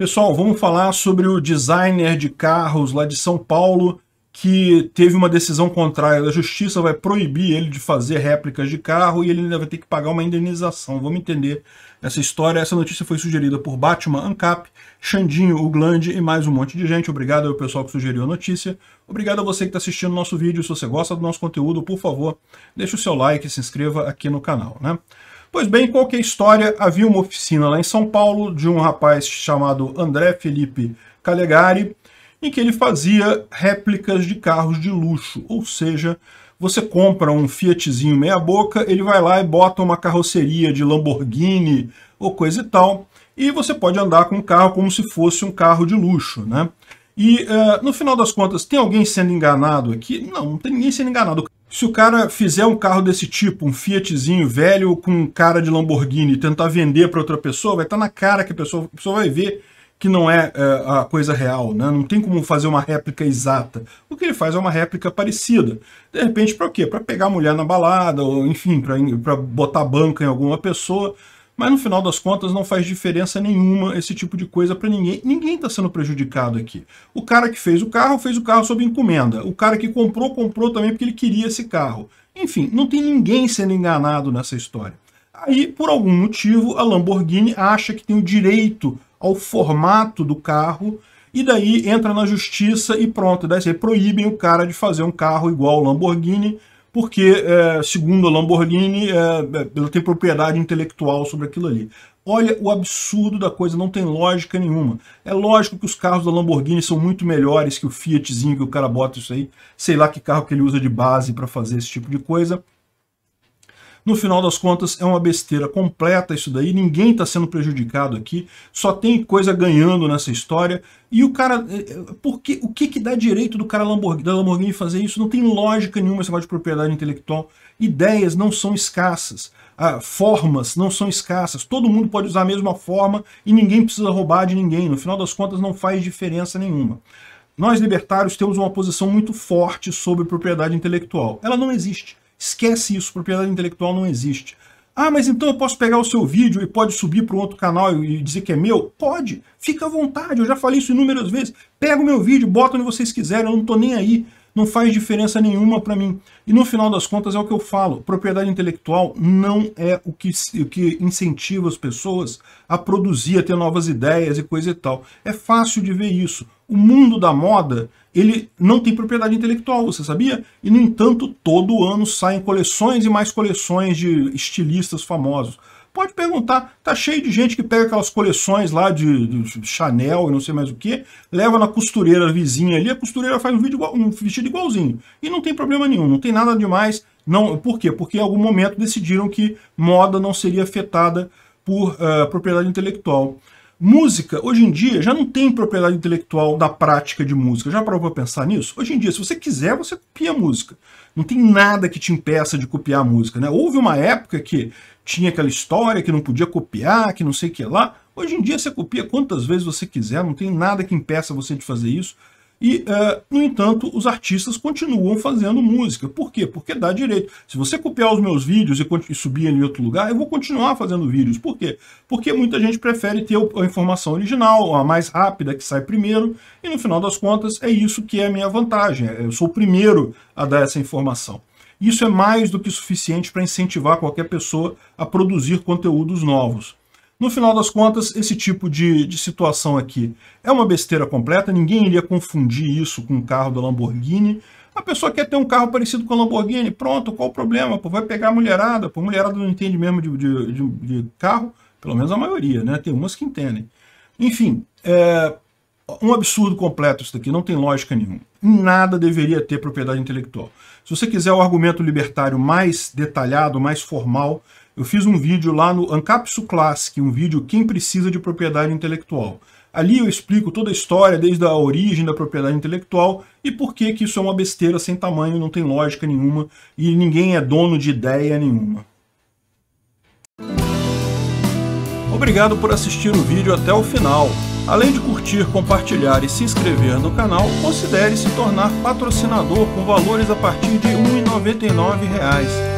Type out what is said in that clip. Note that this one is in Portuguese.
Pessoal, vamos falar sobre o designer de carros lá de São Paulo que teve uma decisão contrária da justiça, vai proibir ele de fazer réplicas de carro e ele ainda vai ter que pagar uma indenização. Vamos entender essa história. Essa notícia foi sugerida por Batman Ancap, Xandinho, o Glande e mais um monte de gente. Obrigado ao pessoal que sugeriu a notícia. Obrigado a você que está assistindo o nosso vídeo. Se você gosta do nosso conteúdo, por favor, deixe o seu like e se inscreva aqui no canal. Né? Pois bem, qualquer história? Havia uma oficina lá em São Paulo de um rapaz chamado André Felipe Calegari, em que ele fazia réplicas de carros de luxo, ou seja, você compra um Fiatzinho meia boca, ele vai lá e bota uma carroceria de Lamborghini ou coisa e tal, e você pode andar com o carro como se fosse um carro de luxo, né? E uh, no final das contas, tem alguém sendo enganado aqui? Não, não tem ninguém sendo enganado. Se o cara fizer um carro desse tipo, um Fiatzinho velho com cara de Lamborghini, tentar vender para outra pessoa, vai estar tá na cara que a pessoa, a pessoa vai ver que não é, é, a coisa real, né? Não tem como fazer uma réplica exata. O que ele faz é uma réplica parecida. De repente, para quê? Para pegar a mulher na balada, ou enfim, para botar banca em alguma pessoa. Mas no final das contas não faz diferença nenhuma esse tipo de coisa para ninguém. Ninguém está sendo prejudicado aqui. O cara que fez o carro, fez o carro sob encomenda. O cara que comprou, comprou também porque ele queria esse carro. Enfim, não tem ninguém sendo enganado nessa história. Aí, por algum motivo, a Lamborghini acha que tem o direito ao formato do carro e daí entra na justiça e pronto. Daí proíbem o cara de fazer um carro igual o Lamborghini porque, é, segundo a Lamborghini, é, é, ela tem propriedade intelectual sobre aquilo ali. Olha o absurdo da coisa, não tem lógica nenhuma. É lógico que os carros da Lamborghini são muito melhores que o Fiatzinho que o cara bota isso aí, sei lá que carro que ele usa de base para fazer esse tipo de coisa, no final das contas, é uma besteira completa isso daí, ninguém está sendo prejudicado aqui, só tem coisa ganhando nessa história. E o cara, eh, eh, porque, o que, que dá direito do cara Lamborghini, da Lamborghini fazer isso? Não tem lógica nenhuma esse negócio de propriedade intelectual. Ideias não são escassas, ah, formas não são escassas, todo mundo pode usar a mesma forma e ninguém precisa roubar de ninguém. No final das contas, não faz diferença nenhuma. Nós libertários temos uma posição muito forte sobre propriedade intelectual. Ela não existe. Esquece isso, propriedade intelectual não existe. Ah, mas então eu posso pegar o seu vídeo e pode subir para um outro canal e dizer que é meu? Pode, fica à vontade, eu já falei isso inúmeras vezes. Pega o meu vídeo, bota onde vocês quiserem, eu não estou nem aí não faz diferença nenhuma para mim. E no final das contas é o que eu falo, propriedade intelectual não é o que, o que incentiva as pessoas a produzir, a ter novas ideias e coisa e tal. É fácil de ver isso. O mundo da moda, ele não tem propriedade intelectual, você sabia? E no entanto, todo ano saem coleções e mais coleções de estilistas famosos. Pode perguntar, tá cheio de gente que pega aquelas coleções lá de, de Chanel e não sei mais o que, leva na costureira vizinha ali, a costureira faz um, vídeo igual, um vestido igualzinho. E não tem problema nenhum, não tem nada demais. Não, por quê? Porque em algum momento decidiram que moda não seria afetada por uh, propriedade intelectual. Música, hoje em dia, já não tem propriedade intelectual da prática de música. Já parou para pensar nisso? Hoje em dia, se você quiser, você copia a música. Não tem nada que te impeça de copiar a música. Né? Houve uma época que tinha aquela história que não podia copiar, que não sei o que lá. Hoje em dia, você copia quantas vezes você quiser, não tem nada que impeça você de fazer isso. E, é, no entanto, os artistas continuam fazendo música. Por quê? Porque dá direito. Se você copiar os meus vídeos e, e subir em outro lugar, eu vou continuar fazendo vídeos. Por quê? Porque muita gente prefere ter a informação original, a mais rápida, que sai primeiro. E, no final das contas, é isso que é a minha vantagem. É, eu sou o primeiro a dar essa informação. Isso é mais do que suficiente para incentivar qualquer pessoa a produzir conteúdos novos. No final das contas, esse tipo de, de situação aqui é uma besteira completa, ninguém iria confundir isso com um carro da Lamborghini. A pessoa quer ter um carro parecido com a Lamborghini, pronto, qual o problema? Pô, vai pegar a mulherada, pô, a mulherada não entende mesmo de, de, de, de carro, pelo menos a maioria, né? Tem umas que entendem. Enfim, é um absurdo completo isso daqui, não tem lógica nenhuma. Nada deveria ter propriedade intelectual. Se você quiser o argumento libertário mais detalhado, mais formal, eu fiz um vídeo lá no Ancapsu Classic, é um vídeo Quem Precisa de Propriedade Intelectual. Ali eu explico toda a história, desde a origem da propriedade intelectual e por que, que isso é uma besteira sem tamanho, não tem lógica nenhuma e ninguém é dono de ideia nenhuma. Obrigado por assistir o vídeo até o final. Além de curtir, compartilhar e se inscrever no canal, considere se tornar patrocinador com valores a partir de R$ 1,99